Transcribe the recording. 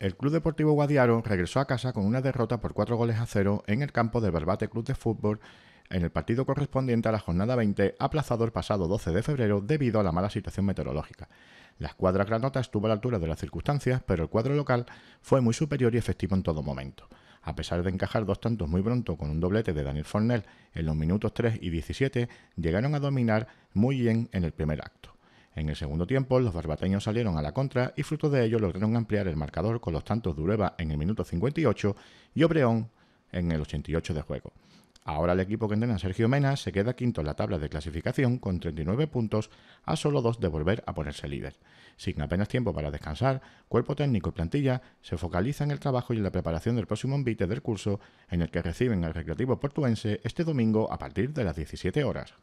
El Club Deportivo Guadiaro regresó a casa con una derrota por cuatro goles a cero en el campo del Barbate Club de Fútbol en el partido correspondiente a la jornada 20, aplazado el pasado 12 de febrero debido a la mala situación meteorológica. La escuadra granota estuvo a la altura de las circunstancias, pero el cuadro local fue muy superior y efectivo en todo momento. A pesar de encajar dos tantos muy pronto con un doblete de Daniel Fornell en los minutos 3 y 17, llegaron a dominar muy bien en el primer acto. En el segundo tiempo, los barbateños salieron a la contra y fruto de ello lograron ampliar el marcador con los tantos de Ureba en el minuto 58 y Obreón en el 88 de juego. Ahora el equipo que entrena Sergio Mena se queda quinto en la tabla de clasificación con 39 puntos a solo dos de volver a ponerse líder. Sin apenas tiempo para descansar, cuerpo técnico y plantilla se focalizan en el trabajo y en la preparación del próximo envite del curso en el que reciben al Recreativo Portuense este domingo a partir de las 17 horas.